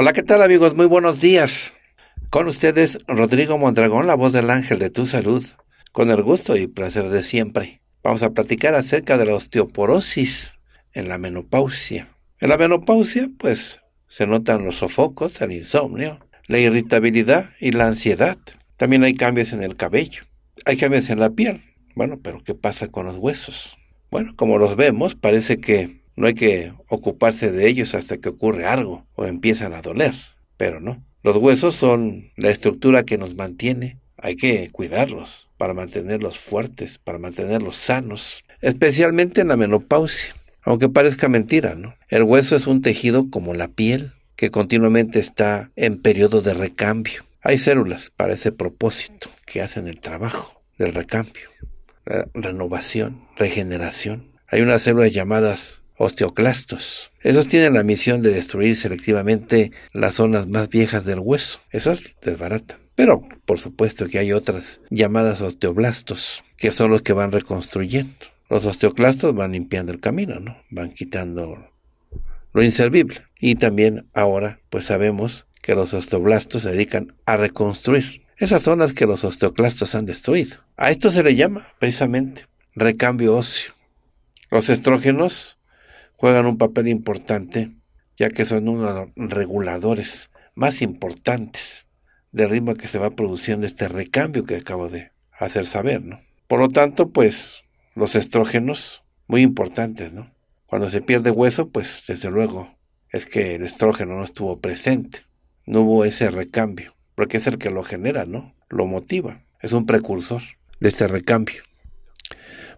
Hola, ¿qué tal amigos? Muy buenos días. Con ustedes Rodrigo Mondragón, la voz del ángel de tu salud, con el gusto y placer de siempre. Vamos a platicar acerca de la osteoporosis en la menopausia. En la menopausia, pues, se notan los sofocos, el insomnio, la irritabilidad y la ansiedad. También hay cambios en el cabello, hay cambios en la piel. Bueno, pero ¿qué pasa con los huesos? Bueno, como los vemos, parece que no hay que ocuparse de ellos hasta que ocurre algo o empiezan a doler, pero no. Los huesos son la estructura que nos mantiene. Hay que cuidarlos para mantenerlos fuertes, para mantenerlos sanos, especialmente en la menopausia. Aunque parezca mentira, ¿no? El hueso es un tejido como la piel, que continuamente está en periodo de recambio. Hay células para ese propósito que hacen el trabajo del recambio, renovación, regeneración. Hay unas células llamadas osteoclastos. Esos mm. tienen la misión de destruir selectivamente las zonas más viejas del hueso. es desbaratan. Pero por supuesto que hay otras llamadas osteoblastos, que son los que van reconstruyendo. Los osteoclastos van limpiando el camino, ¿no? Van quitando lo inservible. Y también ahora pues sabemos que los osteoblastos se dedican a reconstruir esas zonas que los osteoclastos han destruido. A esto se le llama precisamente recambio óseo. Los estrógenos juegan un papel importante, ya que son unos reguladores más importantes del ritmo que se va produciendo este recambio que acabo de hacer saber, ¿no? Por lo tanto, pues los estrógenos, muy importantes, ¿no? Cuando se pierde hueso, pues desde luego es que el estrógeno no estuvo presente, no hubo ese recambio, porque es el que lo genera, ¿no? Lo motiva, es un precursor de este recambio.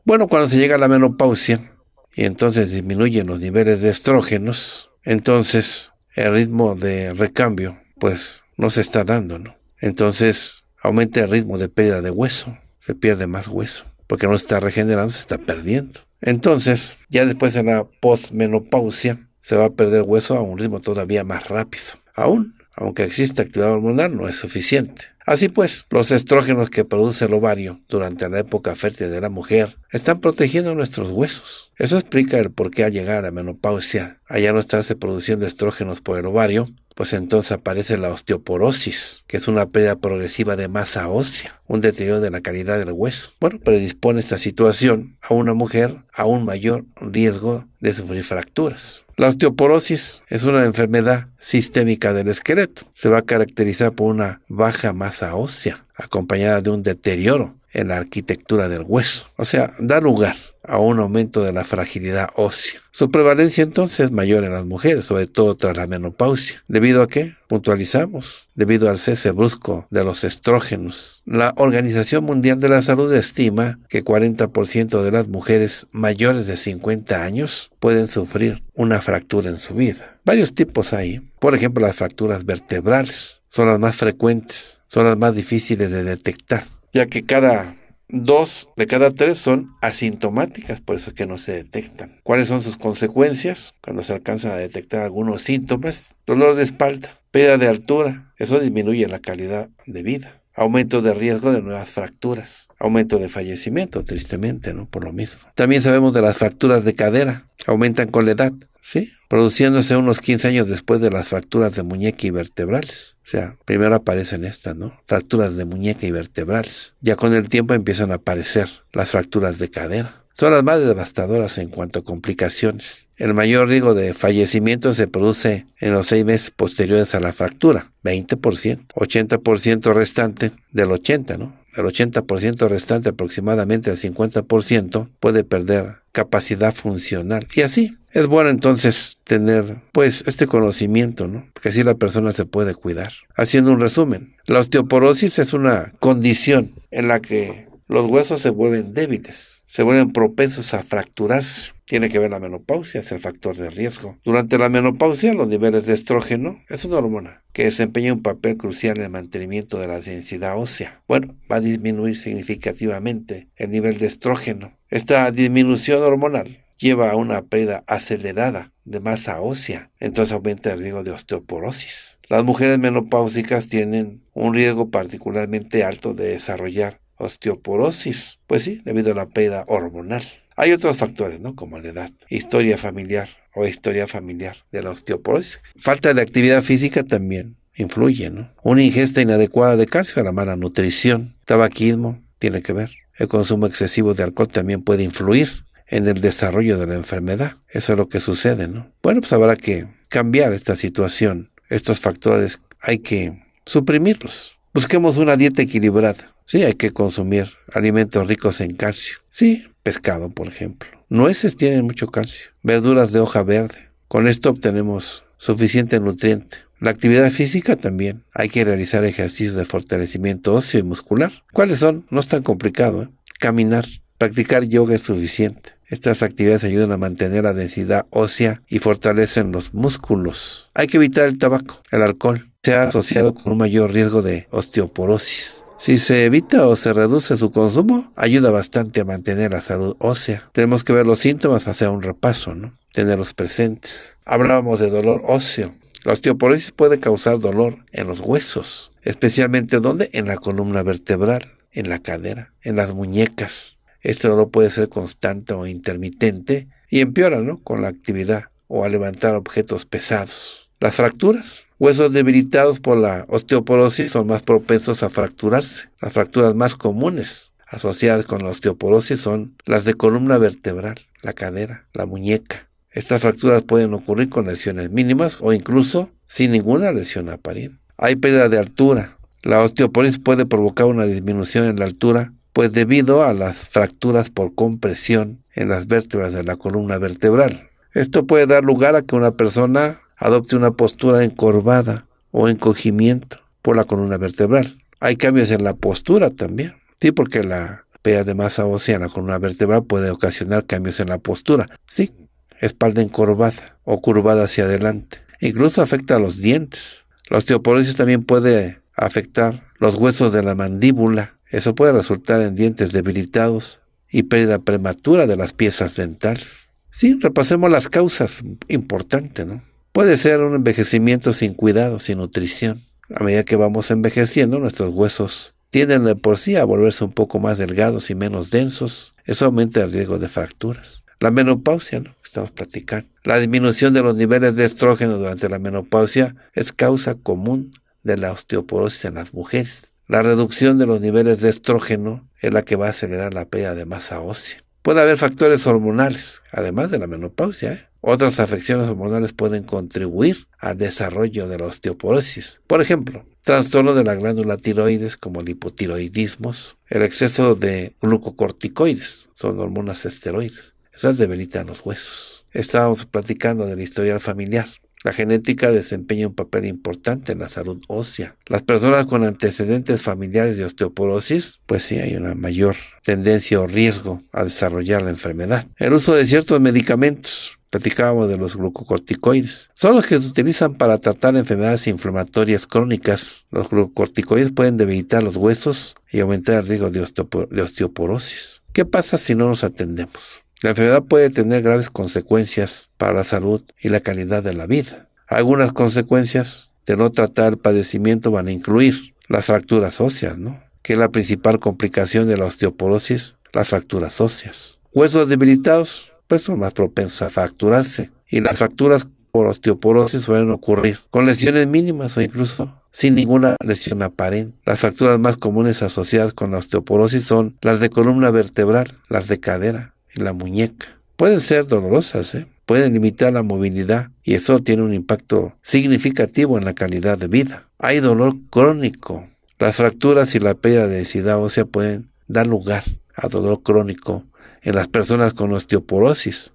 Bueno, cuando se llega a la menopausia, y entonces disminuyen los niveles de estrógenos, entonces el ritmo de recambio pues no se está dando, ¿no? Entonces aumenta el ritmo de pérdida de hueso, se pierde más hueso, porque no se está regenerando, se está perdiendo. Entonces, ya después en la postmenopausia, se va a perder hueso a un ritmo todavía más rápido. Aún, aunque exista actividad hormonal, no es suficiente. Así pues, los estrógenos que produce el ovario durante la época fértil de la mujer están protegiendo nuestros huesos. Eso explica el por qué al llegar a la menopausia, allá no estarse produciendo estrógenos por el ovario, pues entonces aparece la osteoporosis, que es una pérdida progresiva de masa ósea, un deterioro de la calidad del hueso. Bueno, predispone esta situación a una mujer a un mayor riesgo de sufrir fracturas. La osteoporosis es una enfermedad sistémica del esqueleto. Se va a caracterizar por una baja masa ósea acompañada de un deterioro en la arquitectura del hueso, o sea, da lugar a un aumento de la fragilidad ósea. Su prevalencia entonces es mayor en las mujeres, sobre todo tras la menopausia. ¿Debido a qué? Puntualizamos, debido al cese brusco de los estrógenos. La Organización Mundial de la Salud estima que 40% de las mujeres mayores de 50 años pueden sufrir una fractura en su vida. Varios tipos hay, por ejemplo las fracturas vertebrales son las más frecuentes, son las más difíciles de detectar ya que cada dos de cada tres son asintomáticas, por eso es que no se detectan. ¿Cuáles son sus consecuencias? Cuando se alcanzan a detectar algunos síntomas, dolor de espalda, pérdida de altura, eso disminuye la calidad de vida. Aumento de riesgo de nuevas fracturas, aumento de fallecimiento, tristemente, ¿no? Por lo mismo. También sabemos de las fracturas de cadera, aumentan con la edad. ¿sí? Produciéndose unos 15 años después de las fracturas de muñeca y vertebrales. O sea, primero aparecen estas, ¿no? Fracturas de muñeca y vertebrales. Ya con el tiempo empiezan a aparecer las fracturas de cadera. Son las más devastadoras en cuanto a complicaciones. El mayor riesgo de fallecimiento se produce en los seis meses posteriores a la fractura, 20%, 80% restante del 80%, ¿no? El 80% restante aproximadamente al 50% puede perder capacidad funcional. Y así, es bueno entonces tener pues este conocimiento, ¿no? Que así la persona se puede cuidar. Haciendo un resumen, la osteoporosis es una condición en la que los huesos se vuelven débiles, se vuelven propensos a fracturarse. Tiene que ver la menopausia, es el factor de riesgo. Durante la menopausia, los niveles de estrógeno es una hormona que desempeña un papel crucial en el mantenimiento de la densidad ósea. Bueno, va a disminuir significativamente el nivel de estrógeno. Esta disminución hormonal lleva a una pérdida acelerada de masa ósea, entonces aumenta el riesgo de osteoporosis. Las mujeres menopáusicas tienen un riesgo particularmente alto de desarrollar osteoporosis, pues sí, debido a la pérdida hormonal. Hay otros factores, ¿no? Como la edad, historia familiar o historia familiar de la osteoporosis. Falta de actividad física también influye, ¿no? Una ingesta inadecuada de calcio, la mala nutrición, tabaquismo, tiene que ver. El consumo excesivo de alcohol también puede influir en el desarrollo de la enfermedad. Eso es lo que sucede, ¿no? Bueno, pues habrá que cambiar esta situación. Estos factores hay que suprimirlos. Busquemos una dieta equilibrada. Sí, hay que consumir alimentos ricos en calcio. Sí, pescado, por ejemplo. Nueces tienen mucho calcio. Verduras de hoja verde. Con esto obtenemos suficiente nutriente. La actividad física también. Hay que realizar ejercicios de fortalecimiento óseo y muscular. ¿Cuáles son? No es tan complicado. ¿eh? Caminar. Practicar yoga es suficiente. Estas actividades ayudan a mantener la densidad ósea y fortalecen los músculos. Hay que evitar el tabaco, el alcohol. Se ha asociado con un mayor riesgo de osteoporosis. Si se evita o se reduce su consumo, ayuda bastante a mantener la salud ósea. Tenemos que ver los síntomas, hacer un repaso, ¿no? Tenerlos presentes. Hablábamos de dolor óseo. La osteoporosis puede causar dolor en los huesos, especialmente ¿dónde? en la columna vertebral, en la cadera, en las muñecas, este no puede ser constante o intermitente y empeora ¿no? con la actividad o al levantar objetos pesados. Las fracturas. Huesos debilitados por la osteoporosis son más propensos a fracturarse. Las fracturas más comunes asociadas con la osteoporosis son las de columna vertebral, la cadera, la muñeca. Estas fracturas pueden ocurrir con lesiones mínimas o incluso sin ninguna lesión aparente. Hay pérdida de altura. La osteoporosis puede provocar una disminución en la altura pues debido a las fracturas por compresión en las vértebras de la columna vertebral. Esto puede dar lugar a que una persona adopte una postura encorvada o encogimiento por la columna vertebral. Hay cambios en la postura también, sí, porque la pérdida de masa ósea en la columna vertebral puede ocasionar cambios en la postura, sí, espalda encorvada o curvada hacia adelante. Incluso afecta a los dientes. La osteoporosis también puede afectar los huesos de la mandíbula eso puede resultar en dientes debilitados y pérdida prematura de las piezas dentales. Sí, repasemos las causas, importante, ¿no? Puede ser un envejecimiento sin cuidado, sin nutrición. A medida que vamos envejeciendo, nuestros huesos tienden de por sí a volverse un poco más delgados y menos densos. Eso aumenta el riesgo de fracturas. La menopausia, ¿no? Estamos platicando. La disminución de los niveles de estrógeno durante la menopausia es causa común de la osteoporosis en las mujeres. La reducción de los niveles de estrógeno es la que va a acelerar la pérdida de masa ósea. Puede haber factores hormonales, además de la menopausia. ¿eh? Otras afecciones hormonales pueden contribuir al desarrollo de la osteoporosis. Por ejemplo, trastornos de la glándula tiroides como el hipotiroidismo, el exceso de glucocorticoides, son hormonas esteroides. Esas debilitan los huesos. Estábamos platicando del historial familiar. La genética desempeña un papel importante en la salud ósea. Las personas con antecedentes familiares de osteoporosis, pues sí hay una mayor tendencia o riesgo a desarrollar la enfermedad. El uso de ciertos medicamentos, platicábamos de los glucocorticoides. Son los que se utilizan para tratar enfermedades inflamatorias crónicas. Los glucocorticoides pueden debilitar los huesos y aumentar el riesgo de, de osteoporosis. ¿Qué pasa si no nos atendemos? La enfermedad puede tener graves consecuencias para la salud y la calidad de la vida. Algunas consecuencias de no tratar el padecimiento van a incluir las fracturas óseas, ¿no? que es la principal complicación de la osteoporosis, las fracturas óseas. Huesos debilitados pues son más propensos a fracturarse y las fracturas por osteoporosis suelen ocurrir con lesiones mínimas o incluso sin ninguna lesión aparente. Las fracturas más comunes asociadas con la osteoporosis son las de columna vertebral, las de cadera, en la muñeca. Pueden ser dolorosas, ¿eh? pueden limitar la movilidad y eso tiene un impacto significativo en la calidad de vida. Hay dolor crónico. Las fracturas y la pérdida de densidad ósea pueden dar lugar a dolor crónico en las personas con osteoporosis.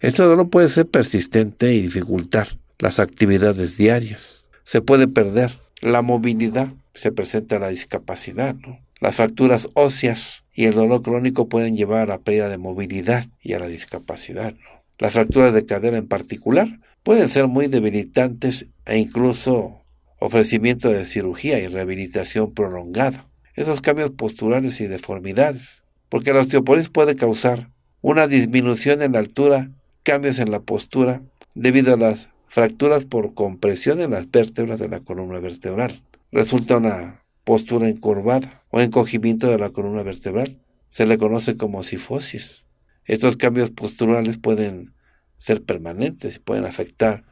Este dolor puede ser persistente y dificultar las actividades diarias. Se puede perder la movilidad, se presenta la discapacidad, ¿no? Las fracturas óseas y el dolor crónico pueden llevar a la pérdida de movilidad y a la discapacidad. Las fracturas de cadera en particular pueden ser muy debilitantes e incluso ofrecimiento de cirugía y rehabilitación prolongada. Esos cambios posturales y deformidades, porque la osteoporosis puede causar una disminución en la altura, cambios en la postura, debido a las fracturas por compresión en las vértebras de la columna vertebral. Resulta una postura encorvada o encogimiento de la columna vertebral. Se le conoce como sifosis. Estos cambios posturales pueden ser permanentes, pueden afectar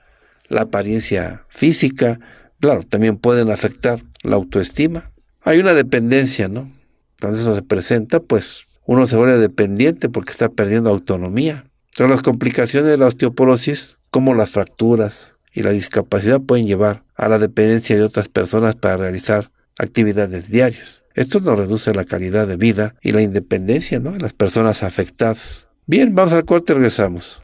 la apariencia física, claro, también pueden afectar la autoestima. Hay una dependencia, ¿no? Cuando eso se presenta, pues uno se vuelve dependiente porque está perdiendo autonomía. Entonces las complicaciones de la osteoporosis, como las fracturas y la discapacidad, pueden llevar a la dependencia de otras personas para realizar actividades diarias. Esto nos reduce la calidad de vida y la independencia de las personas afectadas. Bien, vamos al corte y regresamos.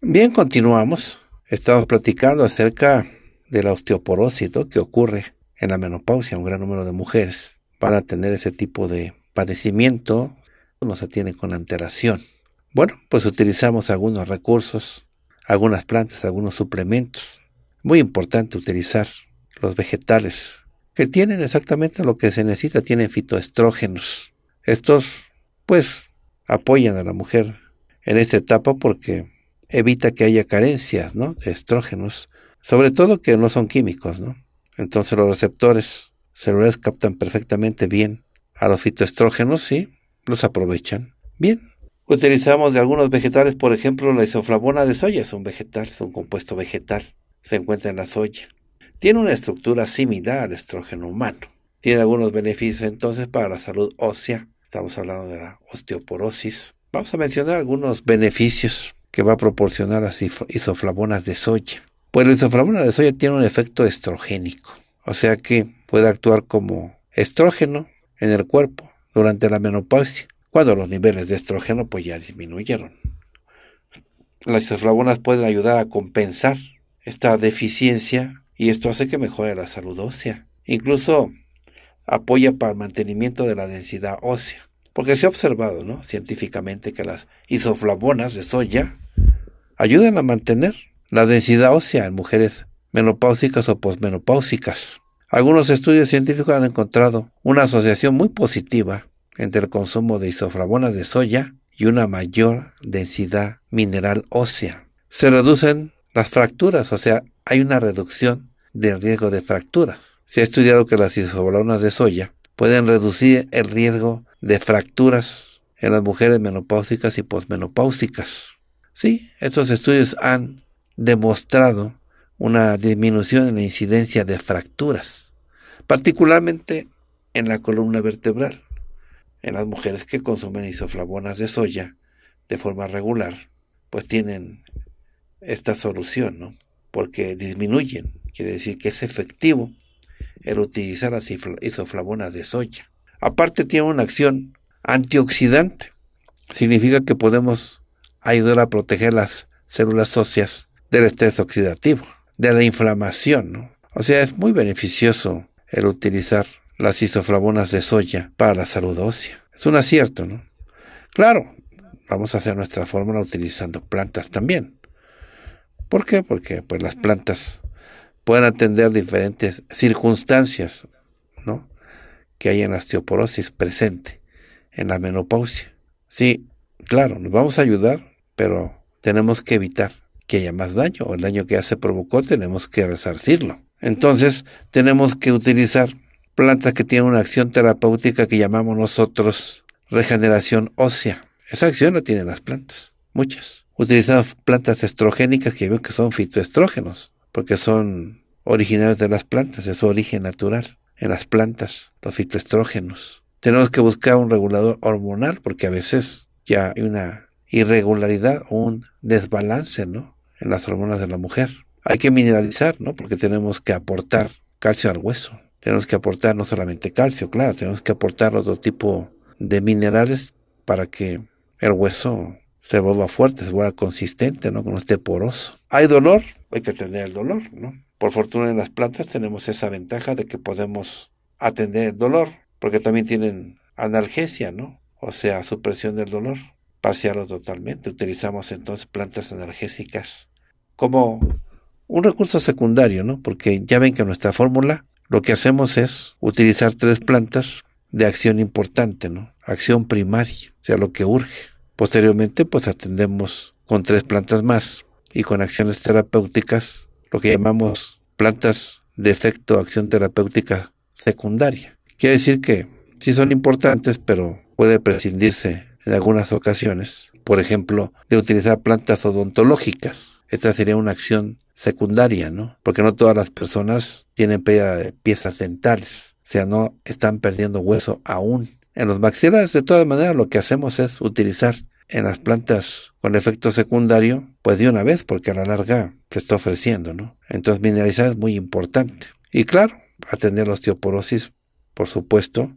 Bien, continuamos. Estamos platicando acerca de la osteoporosis que ocurre en la menopausia. Un gran número de mujeres van a tener ese tipo de padecimiento. uno se tiene con antelación. Bueno, pues utilizamos algunos recursos, algunas plantas, algunos suplementos. Muy importante utilizar los vegetales, que tienen exactamente lo que se necesita, tienen fitoestrógenos. Estos, pues, apoyan a la mujer en esta etapa porque evita que haya carencias de estrógenos, sobre todo que no son químicos, ¿no? Entonces los receptores celulares captan perfectamente bien a los fitoestrógenos y los aprovechan bien. Utilizamos de algunos vegetales, por ejemplo, la isoflavona de soya es un vegetal, es un compuesto vegetal, se encuentra en la soya. Tiene una estructura similar al estrógeno humano. Tiene algunos beneficios entonces para la salud ósea. Estamos hablando de la osteoporosis. Vamos a mencionar algunos beneficios que va a proporcionar las isoflavonas de soya. Pues la isoflavona de soya tiene un efecto estrogénico, o sea que puede actuar como estrógeno en el cuerpo durante la menopausia cuando los niveles de estrógeno pues ya disminuyeron. Las isoflavonas pueden ayudar a compensar esta deficiencia y esto hace que mejore la salud ósea. Incluso apoya para el mantenimiento de la densidad ósea, porque se ha observado ¿no? científicamente que las isoflavonas de soya ayudan a mantener la densidad ósea en mujeres menopáusicas o posmenopáusicas. Algunos estudios científicos han encontrado una asociación muy positiva entre el consumo de isoflavonas de soya y una mayor densidad mineral ósea. Se reducen las fracturas, o sea, hay una reducción del riesgo de fracturas. Se ha estudiado que las isoflavonas de soya pueden reducir el riesgo de fracturas en las mujeres menopáusicas y posmenopáusicas. Sí, estos estudios han demostrado una disminución en la incidencia de fracturas, particularmente en la columna vertebral. En las mujeres que consumen isoflavonas de soya de forma regular, pues tienen esta solución, ¿no? Porque disminuyen, quiere decir que es efectivo el utilizar las isoflavonas de soya. Aparte tiene una acción antioxidante, significa que podemos ayudar a proteger las células óseas del estrés oxidativo, de la inflamación, ¿no? O sea, es muy beneficioso el utilizar las isoflavonas de soya para la salud ósea. Es un acierto, ¿no? Claro, vamos a hacer nuestra fórmula utilizando plantas también. ¿Por qué? Porque pues, las plantas pueden atender diferentes circunstancias ¿no? que hay en la osteoporosis presente, en la menopausia. Sí, claro, nos vamos a ayudar, pero tenemos que evitar que haya más daño, o el daño que ya se provocó tenemos que resarcirlo. Entonces, tenemos que utilizar plantas que tienen una acción terapéutica que llamamos nosotros regeneración ósea. Esa acción la tienen las plantas, muchas. Utilizamos plantas estrogénicas que veo que son fitoestrógenos, porque son originarios de las plantas, es su origen natural en las plantas, los fitoestrógenos. Tenemos que buscar un regulador hormonal porque a veces ya hay una irregularidad o un desbalance ¿no? en las hormonas de la mujer. Hay que mineralizar, ¿no? Porque tenemos que aportar calcio al hueso. Tenemos que aportar no solamente calcio, claro, tenemos que aportar otro tipo de minerales para que el hueso se vuelva fuerte, se vuelva consistente, ¿no? Que no esté poroso. Hay dolor, hay que atender el dolor, ¿no? Por fortuna en las plantas tenemos esa ventaja de que podemos atender el dolor, porque también tienen analgesia, ¿no? O sea, supresión del dolor, parcial o totalmente. Utilizamos entonces plantas analgésicas como un recurso secundario, ¿no? Porque ya ven que nuestra fórmula lo que hacemos es utilizar tres plantas de acción importante, ¿no? Acción primaria, o sea, lo que urge. Posteriormente, pues atendemos con tres plantas más y con acciones terapéuticas, lo que llamamos plantas de efecto acción terapéutica secundaria. Quiere decir que sí son importantes, pero puede prescindirse en algunas ocasiones, por ejemplo, de utilizar plantas odontológicas. Esta sería una acción secundaria, ¿no? Porque no todas las personas tienen pérdida de piezas dentales, o sea, no están perdiendo hueso aún. En los maxilares, de todas maneras, lo que hacemos es utilizar en las plantas con efecto secundario, pues de una vez, porque a la larga que está ofreciendo, ¿no? Entonces, mineralizar es muy importante. Y claro, atender la osteoporosis, por supuesto,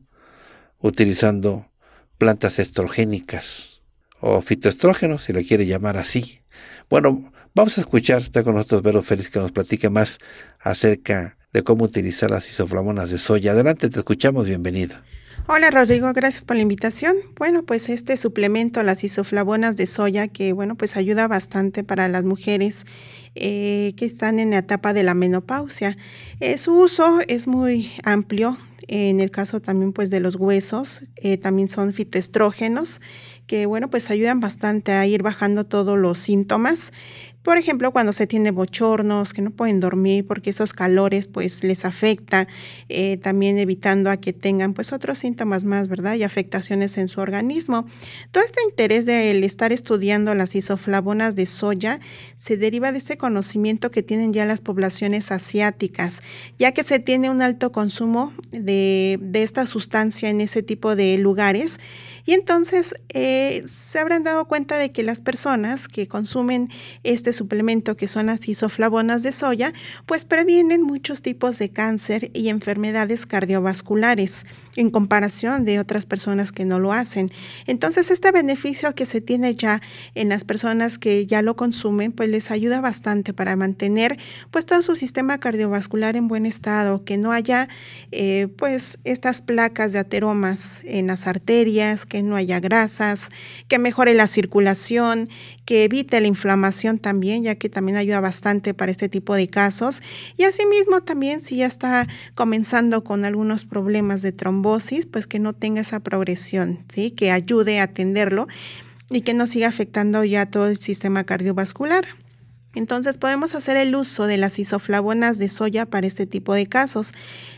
utilizando plantas estrogénicas o fitoestrógenos, si le quiere llamar así. Bueno, Vamos a escuchar, está con nosotros Vero Félix que nos platique más acerca de cómo utilizar las isoflavonas de soya. Adelante, te escuchamos, bienvenida. Hola Rodrigo, gracias por la invitación. Bueno, pues este suplemento, las isoflavonas de soya, que bueno, pues ayuda bastante para las mujeres eh, que están en la etapa de la menopausia. Eh, su uso es muy amplio, en el caso también pues de los huesos, eh, también son fitoestrógenos que bueno pues ayudan bastante a ir bajando todos los síntomas. Por ejemplo, cuando se tiene bochornos, que no pueden dormir porque esos calores pues les afecta, eh, también evitando a que tengan pues otros síntomas más, ¿verdad? Y afectaciones en su organismo. Todo este interés del de estar estudiando las isoflavonas de soya se deriva de este conocimiento que tienen ya las poblaciones asiáticas, ya que se tiene un alto consumo de, de esta sustancia en ese tipo de lugares y entonces eh, se habrán dado cuenta de que las personas que consumen este suplemento, que son las isoflavonas de soya, pues previenen muchos tipos de cáncer y enfermedades cardiovasculares en comparación de otras personas que no lo hacen. Entonces, este beneficio que se tiene ya en las personas que ya lo consumen, pues les ayuda bastante para mantener pues todo su sistema cardiovascular en buen estado, que no haya eh, pues estas placas de ateromas en las arterias, que no haya grasas, que mejore la circulación, que evite la inflamación también, ya que también ayuda bastante para este tipo de casos. Y asimismo también si ya está comenzando con algunos problemas de trombosis, pues que no tenga esa progresión, ¿sí? que ayude a atenderlo y que no siga afectando ya todo el sistema cardiovascular. Entonces podemos hacer el uso de las isoflavonas de soya para este tipo de casos.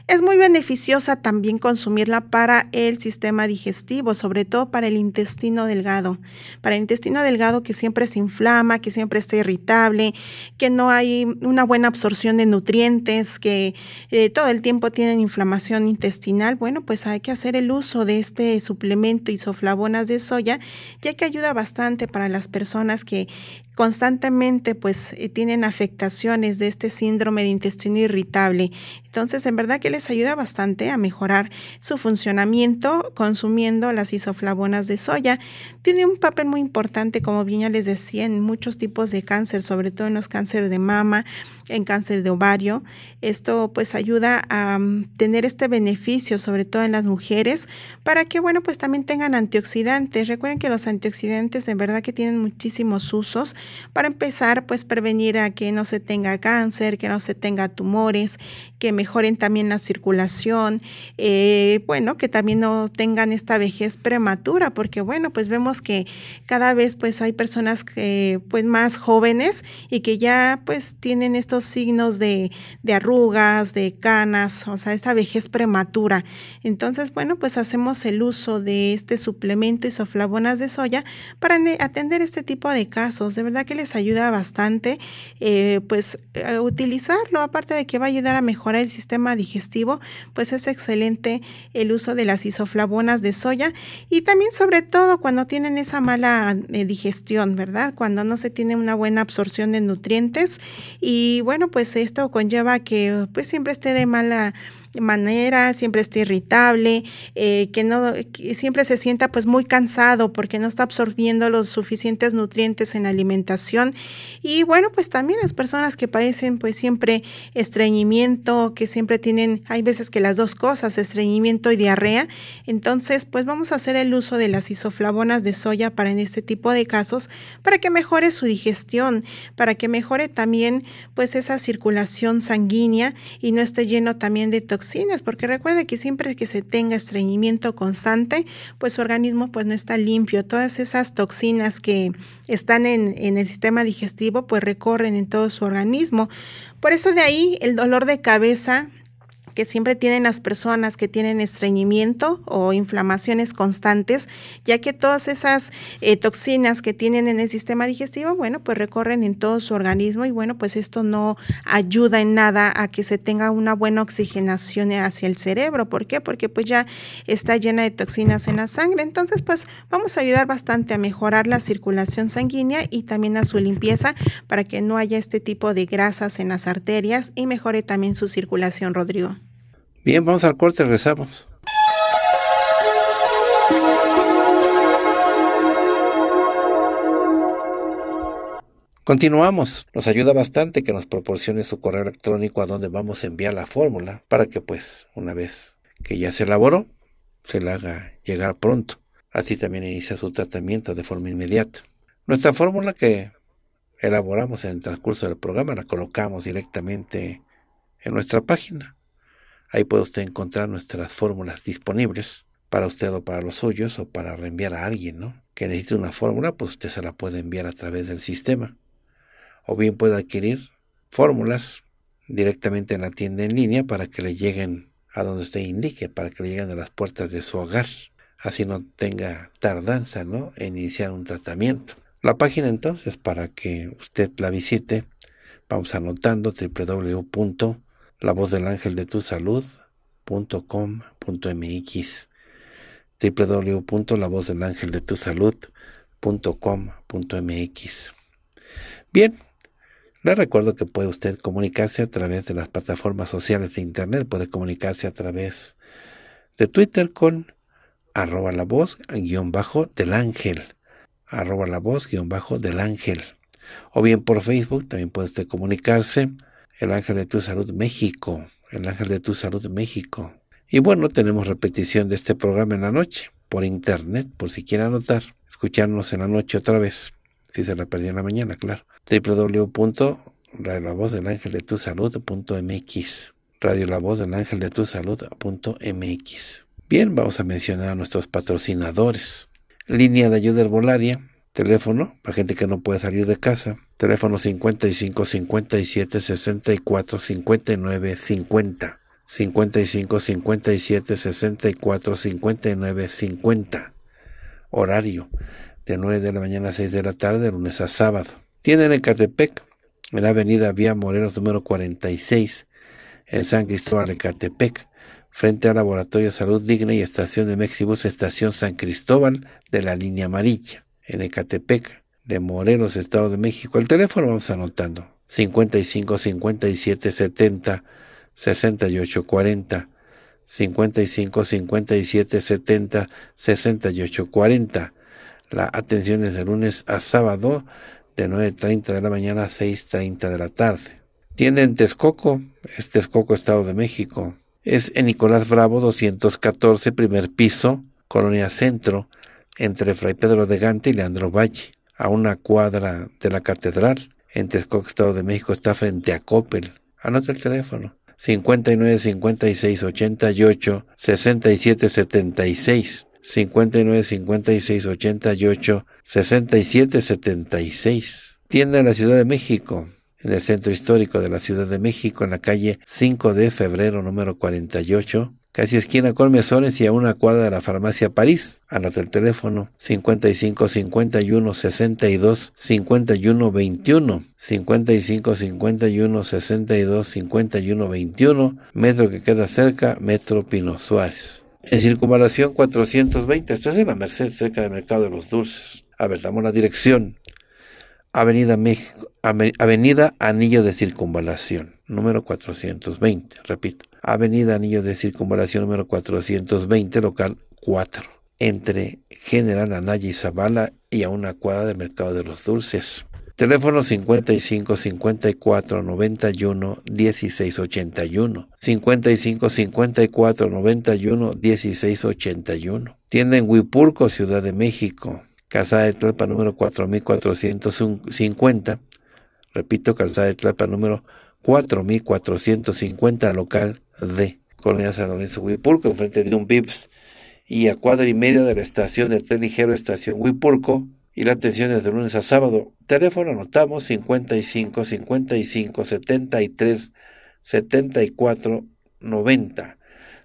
Es muy beneficiosa también consumirla para el sistema digestivo, sobre todo para el intestino delgado. Para el intestino delgado que siempre se inflama, que siempre está irritable, que no hay una buena absorción de nutrientes, que eh, todo el tiempo tienen inflamación intestinal. Bueno, pues hay que hacer el uso de este suplemento isoflavonas de soya, ya que ayuda bastante para las personas que constantemente pues eh, tienen afectaciones de este síndrome de intestino irritable entonces, en verdad que les ayuda bastante a mejorar su funcionamiento consumiendo las isoflavonas de soya. Tiene un papel muy importante, como bien ya les decía, en muchos tipos de cáncer, sobre todo en los cánceres de mama, en cáncer de ovario. Esto pues ayuda a mm, tener este beneficio, sobre todo en las mujeres, para que, bueno, pues también tengan antioxidantes. Recuerden que los antioxidantes de verdad que tienen muchísimos usos. Para empezar, pues prevenir a que no se tenga cáncer, que no se tenga tumores, que mejoren también la circulación, eh, bueno, que también no tengan esta vejez prematura, porque bueno, pues vemos que cada vez pues hay personas que, pues más jóvenes y que ya pues tienen estos signos de, arrugas, de canas, o sea, esta vejez prematura. Entonces, bueno, pues hacemos el uso de este suplemento isoflavonas de soya para atender este tipo de casos. De verdad que les ayuda bastante, eh, pues, eh, utilizarlo. Aparte de que va a ayudar a mejorar el sistema digestivo, pues es excelente el uso de las isoflavonas de soya y también sobre todo cuando tienen esa mala eh, digestión, ¿verdad? Cuando no se tiene una buena absorción de nutrientes y bueno, pues esto conlleva que pues siempre esté de mala manera, siempre está irritable, eh, que no siempre se sienta pues muy cansado porque no está absorbiendo los suficientes nutrientes en la alimentación. Y bueno, pues también las personas que padecen pues siempre estreñimiento, que siempre tienen, hay veces que las dos cosas, estreñimiento y diarrea. Entonces, pues vamos a hacer el uso de las isoflavonas de soya para en este tipo de casos, para que mejore su digestión, para que mejore también pues esa circulación sanguínea y no esté lleno también de toxinas porque recuerde que siempre que se tenga estreñimiento constante, pues su organismo pues no está limpio. Todas esas toxinas que están en, en el sistema digestivo pues recorren en todo su organismo. Por eso de ahí el dolor de cabeza que siempre tienen las personas que tienen estreñimiento o inflamaciones constantes, ya que todas esas eh, toxinas que tienen en el sistema digestivo, bueno, pues recorren en todo su organismo y bueno, pues esto no ayuda en nada a que se tenga una buena oxigenación hacia el cerebro. ¿Por qué? Porque pues ya está llena de toxinas en la sangre. Entonces, pues vamos a ayudar bastante a mejorar la circulación sanguínea y también a su limpieza para que no haya este tipo de grasas en las arterias y mejore también su circulación, Rodrigo. Bien, vamos al corte, rezamos. Continuamos. Nos ayuda bastante que nos proporcione su correo electrónico a donde vamos a enviar la fórmula para que pues una vez que ya se elaboró, se la haga llegar pronto. Así también inicia su tratamiento de forma inmediata. Nuestra fórmula que elaboramos en el transcurso del programa la colocamos directamente en nuestra página Ahí puede usted encontrar nuestras fórmulas disponibles para usted o para los suyos o para reenviar a alguien, ¿no? Que necesite una fórmula, pues usted se la puede enviar a través del sistema. O bien puede adquirir fórmulas directamente en la tienda en línea para que le lleguen a donde usted indique, para que le lleguen a las puertas de su hogar. Así no tenga tardanza, ¿no? En iniciar un tratamiento. La página entonces, para que usted la visite, vamos anotando www la voz del ángel de tu salud.com.mx www.lavozdelangeldetusalud.com.mx Bien, le recuerdo que puede usted comunicarse a través de las plataformas sociales de Internet, puede comunicarse a través de Twitter con arroba la voz guión bajo del ángel, arroba la voz guión bajo del ángel. O bien por Facebook también puede usted comunicarse el ángel de tu salud México, el ángel de tu salud México. Y bueno, tenemos repetición de este programa en la noche, por internet, por si quieren anotar, escucharnos en la noche otra vez, si se la perdió en la mañana, claro. www la del de tu salud.mx Radio del Ángel de Tu Salud.mx. Bien, vamos a mencionar a nuestros patrocinadores. Línea de ayuda herbolaria Teléfono, para gente que no puede salir de casa. Teléfono 55 57 64 59 50. 55 57 64 59 50. Horario de 9 de la mañana a 6 de la tarde, lunes a sábado. Tienen en Ecatepec, en la avenida Vía Morelos número 46, en San Cristóbal Ecatepec, frente al Laboratorio Salud Digna y Estación de Mexibus, Estación San Cristóbal de la línea amarilla en Ecatepec de Morelos, Estado de México. El teléfono vamos anotando 55 57 70 68 40 55 57 70 68 40. La atención es de lunes a sábado de 9.30 de la mañana a 6.30 de la tarde. Tienda en Texcoco, es Texcoco, Estado de México. Es en Nicolás Bravo 214, primer piso, Colonia Centro, entre Fray Pedro de Gante y Leandro Valle, a una cuadra de la catedral. En Texcoco, Estado de México, está frente a Coppel. Anota el teléfono. 59 56 88 67 76 59 56 88 67 76 Tienda en la Ciudad de México en el centro histórico de la Ciudad de México, en la calle 5 de febrero número 48, casi esquina con Mesones y a una cuadra de la farmacia París. Anota el teléfono 55 51 62 51 21 55 51 62 51 21 metro que queda cerca, metro Pino Suárez. En circunvalación 420, esto es en la Merced, cerca del Mercado de los Dulces. A ver, damos la dirección Avenida, México, Avenida Anillo de Circunvalación, número 420, repito, Avenida Anillo de Circunvalación, número 420, local 4, entre General Anaya y Zavala y a una cuadra del Mercado de los Dulces. Teléfono 55 54 91 16 81. 55 54 91 16 81. Tienda en Huipurco, Ciudad de México. Calzada de Tlapa número 4450. Repito, Calzada de Tlapa número 4450, local de Colonia San Lorenzo Huipurco, enfrente de un VIPS y a cuadro y medio de la estación del tren ligero Estación Huipurco. Y la atención es de lunes a sábado. Teléfono anotamos 55 55 73 74 90.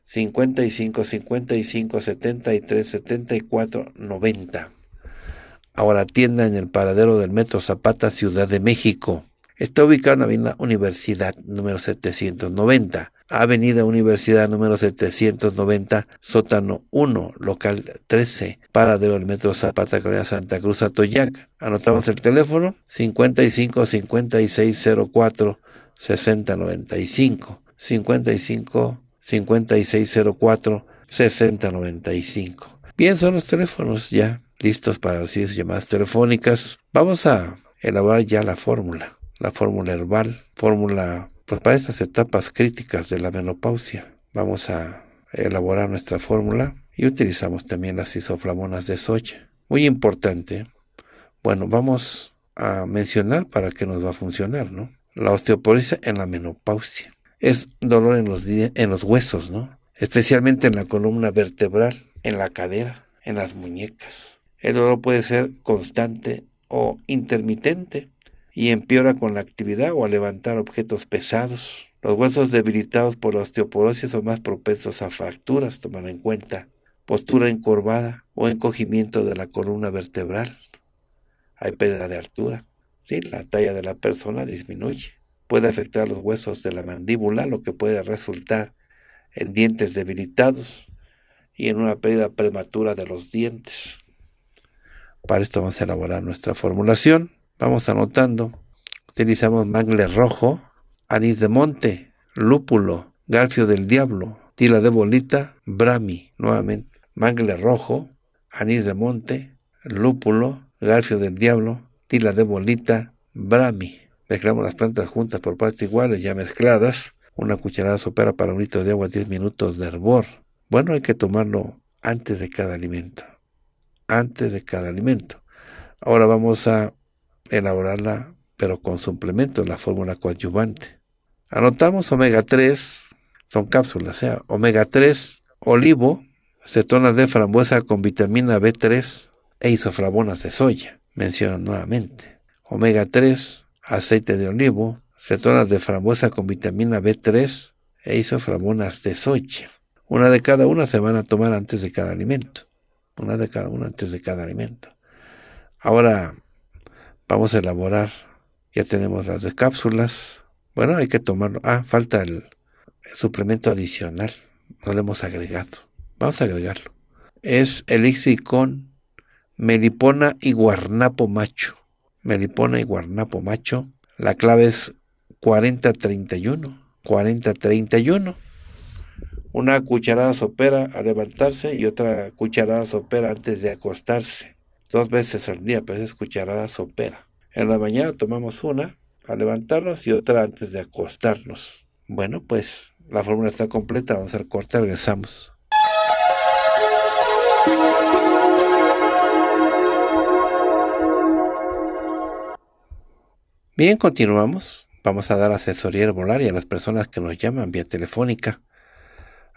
55 55 73 74 90 ahora tienda en el paradero del Metro Zapata, Ciudad de México. Está ubicado en la Universidad número 790. Avenida Universidad número 790, sótano 1, local 13, paradero del metro Zapata, Corea Santa Cruz, Atoyac. Anotamos el teléfono 55 5604 6095. 55 5604 6095. Bien, son los teléfonos ya listos para recibir sus llamadas telefónicas. Vamos a elaborar ya la fórmula, la fórmula herbal, fórmula pues, para estas etapas críticas de la menopausia. Vamos a elaborar nuestra fórmula y utilizamos también las isoflamonas de soya. Muy importante. Bueno, vamos a mencionar para qué nos va a funcionar, ¿no? La osteoporosis en la menopausia. Es dolor en los, en los huesos, ¿no? Especialmente en la columna vertebral, en la cadera, en las muñecas. El dolor puede ser constante o intermitente y empeora con la actividad o al levantar objetos pesados. Los huesos debilitados por la osteoporosis son más propensos a fracturas, tomando en cuenta postura encorvada o encogimiento de la columna vertebral. Hay pérdida de altura. Sí, la talla de la persona disminuye. Puede afectar los huesos de la mandíbula, lo que puede resultar en dientes debilitados y en una pérdida prematura de los dientes. Para esto vamos a elaborar nuestra formulación. Vamos anotando. Utilizamos mangle rojo, anís de monte, lúpulo, garfio del diablo, tila de bolita, brami, nuevamente. Mangle rojo, anís de monte, lúpulo, garfio del diablo, tila de bolita, brami. Mezclamos las plantas juntas por partes iguales, ya mezcladas. Una cucharada sopera para un litro de agua, 10 minutos de hervor. Bueno, hay que tomarlo antes de cada alimento antes de cada alimento. Ahora vamos a elaborarla, pero con suplemento, la fórmula coadyuvante. Anotamos omega 3, son cápsulas, o ¿eh? sea, omega 3, olivo, cetonas de frambuesa con vitamina B3 e isoflavonas de soya. Mencionan nuevamente. Omega 3, aceite de olivo, cetonas de frambuesa con vitamina B3 e isoflavonas de soya. Una de cada una se van a tomar antes de cada alimento una de cada uno antes de cada alimento. Ahora vamos a elaborar, ya tenemos las de cápsulas, bueno, hay que tomarlo. Ah, falta el, suplemento adicional, no lo hemos agregado. Vamos a agregarlo. Es elixir con melipona y guarnapo macho. Melipona y guarnapo macho. La clave es 4031. 4031 una cucharada sopera al levantarse y otra cucharada sopera antes de acostarse. Dos veces al día, pero es cucharada sopera. En la mañana tomamos una al levantarnos y otra antes de acostarnos. Bueno, pues la fórmula está completa, vamos al corte, regresamos. Bien, continuamos. Vamos a dar asesoría herbolaria a las personas que nos llaman vía telefónica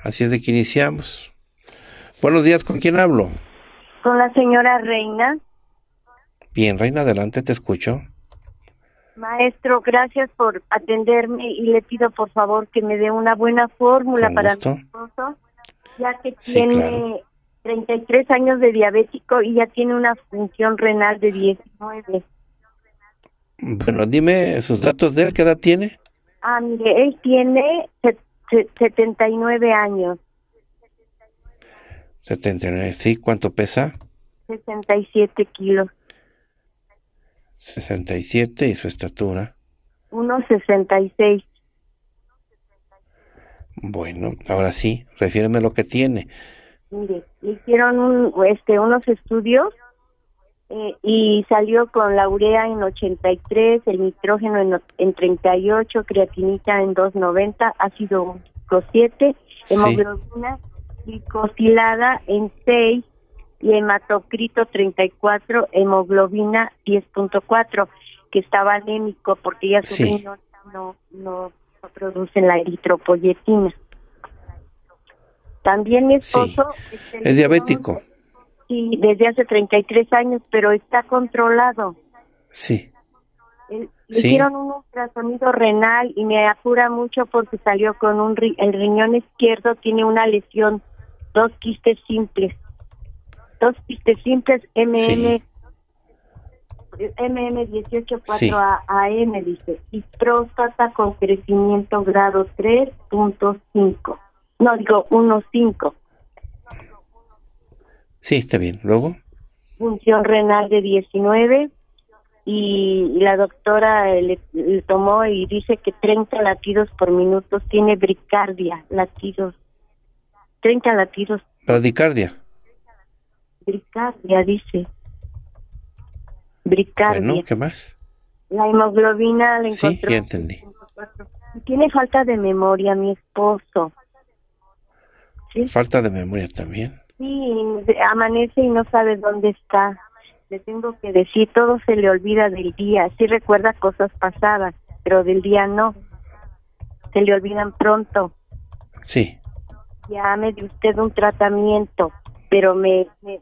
Así es de que iniciamos. Buenos días, ¿con quién hablo? Con la señora Reina. Bien, Reina, adelante, te escucho. Maestro, gracias por atenderme y le pido por favor que me dé una buena fórmula para esposo, ya que tiene 33 años de diabético y ya tiene una función renal de 19. Bueno, dime sus datos de él, ¿qué edad tiene? Ah, mire, él tiene 79 años. 79, sí, ¿cuánto pesa? 67 kilos. 67 y su estatura. 1,66. Bueno, ahora sí, refiéreme lo que tiene. Mire, hicieron este, unos estudios eh, y salió con la urea en 83, el nitrógeno en, 38, creatinita en 290, ácido 7, hemoglobina glicosilada en 6 y hematocrito 34, hemoglobina 10.4, que estaba anémico porque ya su sí. no, no, no, producen la eritropoyetina. También mi esposo es diabético desde hace 33 años, pero está controlado. Sí. Le hicieron un ultrasonido renal y me apura mucho porque salió con un el riñón izquierdo tiene una lesión, dos quistes simples. Dos quistes simples MM MM184 a AM dice, y próstata con crecimiento grado 3.5. No digo 1.5 Sí, está bien. ¿Luego? Función renal de 19 y la doctora le, tomó y dice que 30 latidos por minuto tiene bricardia, latidos. 30 latidos. ¿Bradicardia? Bricardia, dice. Bricardia. ¿qué más? La hemoglobina la encontró. Sí, ya entendí. Tiene falta de memoria mi esposo. Falta de memoria también. Sí, amanece y no sabe dónde está. Le tengo que decir, todo se le olvida del día. Sí recuerda cosas pasadas, pero del día no. Se le olvidan pronto. Sí. Ya me dio usted un tratamiento, pero me, me,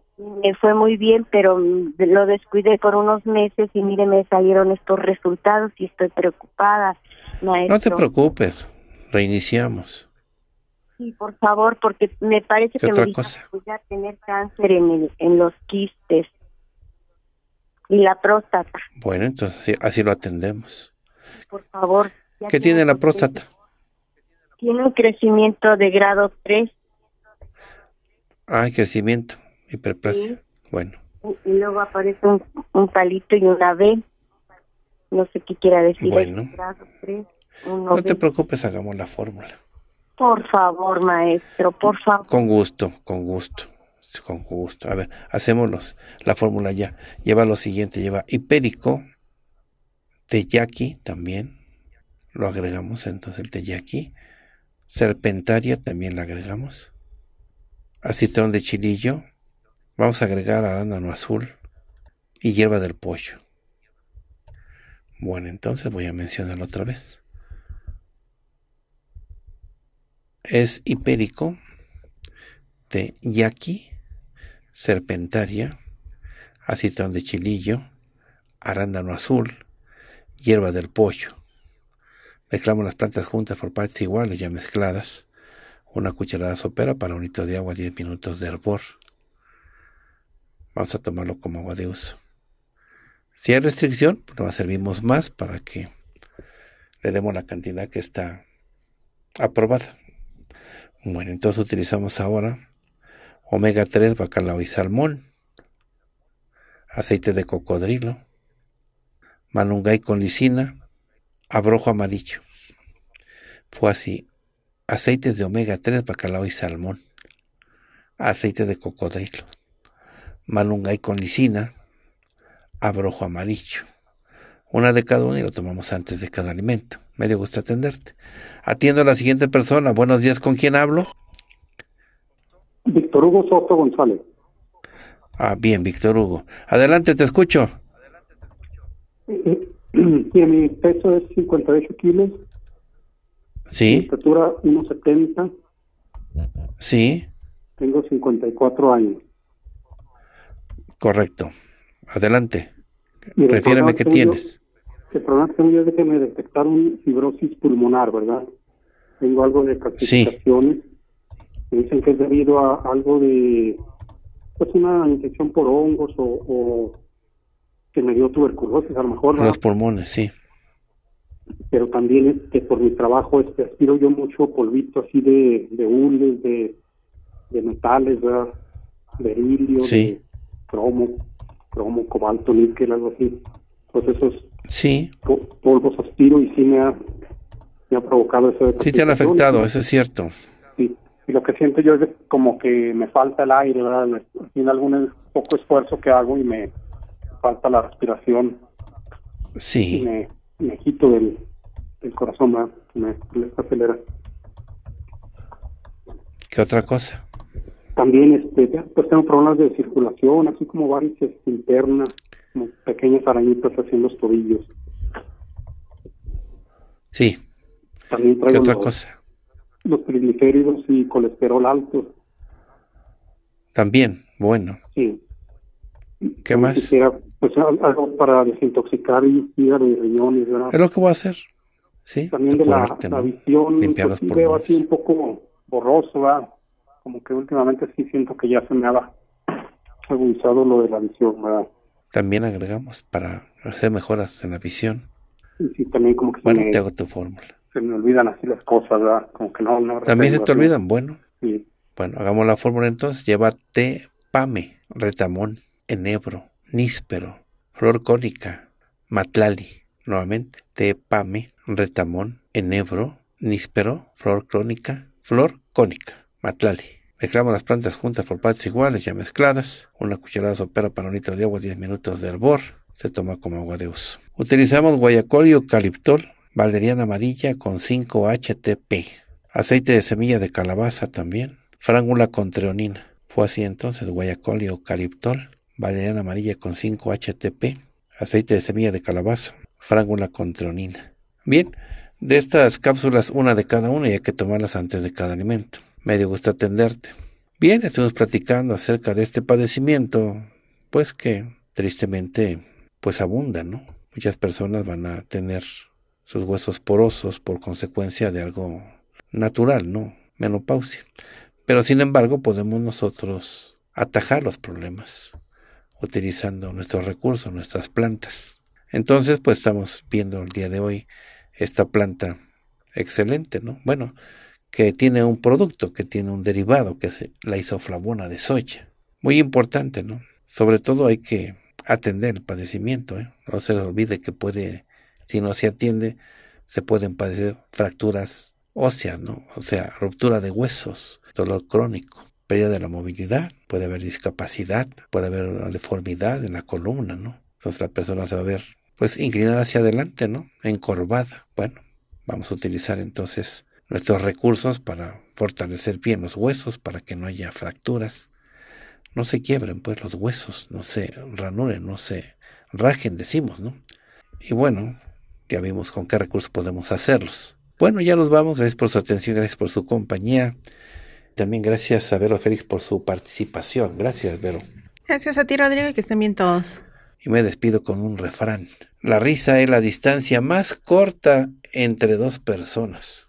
fue muy bien, pero lo descuidé por unos meses y mire, me salieron estos resultados y estoy preocupada, No te preocupes, reiniciamos. Sí, por favor, porque me parece que me a tener cáncer en, en los quistes y la próstata. Bueno, entonces así, lo atendemos. Por favor. ¿Qué tiene la próstata? Tiene un crecimiento de grado 3. Ah, crecimiento, hiperplasia. Bueno. Y, luego aparece un, palito y una B. No sé qué quiera decir. Bueno. no te preocupes, hagamos la fórmula. Por favor, maestro, por favor. Con gusto, con gusto, con gusto. A ver, hacemos la fórmula ya. Lleva lo siguiente, lleva hipérico, teyaki también, lo agregamos entonces el teyaki, serpentaria también la agregamos, acitrón de chilillo, vamos a agregar arándano azul y hierba del pollo. Bueno, entonces voy a mencionarlo otra vez. es hipérico, de yaqui, serpentaria, acitrón de chilillo, arándano azul, hierba del pollo. Mezclamos las plantas juntas por partes iguales ya mezcladas. Una cucharada sopera para un litro de agua, 10 minutos de hervor. Vamos a tomarlo como agua de uso. Si hay restricción, nos servimos más para que le demos la cantidad que está aprobada. Bueno, entonces utilizamos ahora omega 3, bacalao y salmón, aceite de cocodrilo, malungay con lisina, abrojo amarillo. Fue así, aceites de omega 3, bacalao y salmón, aceite de cocodrilo, malungay con lisina, abrojo amarillo. Una de cada una y lo tomamos antes de cada alimento. Me dio gusto atenderte. Atiendo a la siguiente persona. Buenos días, ¿con quién hablo? Víctor Hugo Soto González. Ah, bien, Víctor Hugo. Adelante, te escucho. Sí, mi peso es 58 kilos. Sí. Mi estatura 1,70. Sí. Tengo 54 años. Correcto. Adelante. Refiérame qué tienes el que tengo es de que me detectaron fibrosis pulmonar, ¿verdad? Tengo algo de calcificaciones. Me dicen que es debido a algo de, pues una infección por hongos o, que me dio tuberculosis a lo mejor. Las Los pulmones, sí. Pero también es que por mi trabajo este, aspiro yo mucho polvito así de, de hules, de, de metales, ¿verdad? De hilio, de cromo, cromo, cobalto, níquel, algo así. Pues esos Sí. Polvo, aspiro y sí me ha, provocado eso. sí, te han afectado, eso es cierto. Sí, y lo que siento yo es como que me falta el aire, ¿verdad? Tiene algún poco esfuerzo que hago y me falta la respiración. Sí. me, me quito del, corazón, ¿verdad? Me, acelera. ¿Qué otra cosa? También este, pues tengo problemas de circulación, así como varices internas pequeñas arañitas haciendo los tobillos. Sí. También traigo ¿Qué otra cosa? los triglicéridos y colesterol alto. También, bueno. Sí. ¿Qué más? pues algo para desintoxicar y hígado y riñones, ¿verdad? Es lo que voy a hacer. Sí. También de la, visión. veo así un poco borroso, Como que últimamente sí siento que ya se me ha agudizado lo de la visión, ¿verdad? también agregamos para hacer mejoras en la visión. Sí, también como que bueno, te hago tu fórmula. Se me olvidan así las cosas, ¿verdad? Como que no, no También se te olvidan, bueno. Bueno, hagamos la fórmula entonces. Lleva té, pame, retamón, enebro, níspero, flor cónica, matlali. Nuevamente, te pame, retamón, enebro, níspero, flor crónica, flor cónica, matlali. Mezclamos las plantas juntas por partes iguales, ya mezcladas. Una cucharada sopera para un litro de agua, 10 minutos de hervor. Se toma como agua de uso. Utilizamos guayacol y eucaliptol, valeriana amarilla con 5-HTP. Aceite de semilla de calabaza también. Frángula con treonina. Fue así entonces guayacol y eucaliptol, valeriana amarilla con 5-HTP. Aceite de semilla de calabaza. Frángula con treonina. Bien, de estas cápsulas una de cada una y hay que tomarlas antes de cada alimento. Me dio gusto atenderte. Bien, estamos platicando acerca de este padecimiento, pues que tristemente pues abunda, ¿no? Muchas personas van a tener sus huesos porosos por consecuencia de algo natural, ¿no? Menopausia. Pero sin embargo podemos nosotros atajar los problemas utilizando nuestros recursos, nuestras plantas. Entonces pues estamos viendo el día de hoy esta planta excelente, ¿no? Bueno, que tiene un producto, que tiene un derivado, que es la isoflavona de soya. Muy importante, ¿no? Sobre todo hay que atender el padecimiento, ¿eh? No se les olvide que puede, si no se atiende, se pueden padecer fracturas óseas, ¿no? O sea, ruptura de huesos, dolor crónico, pérdida de la movilidad, puede haber discapacidad, puede haber una deformidad en la columna, ¿no? Entonces la persona se va a ver, pues, inclinada hacia adelante, ¿no? Encorvada. Bueno, vamos a utilizar entonces nuestros recursos para fortalecer bien los huesos, para que no haya fracturas. No se quiebren, pues, los huesos, no se ranuren, no se rajen, decimos, ¿no? Y bueno, ya vimos con qué recursos podemos hacerlos. Bueno, ya nos vamos. Gracias por su atención, gracias por su compañía. También gracias a Vero Félix por su participación. Gracias, Vero. Gracias a ti, Rodrigo, y que estén bien todos. Y me despido con un refrán. La risa es la distancia más corta entre dos personas.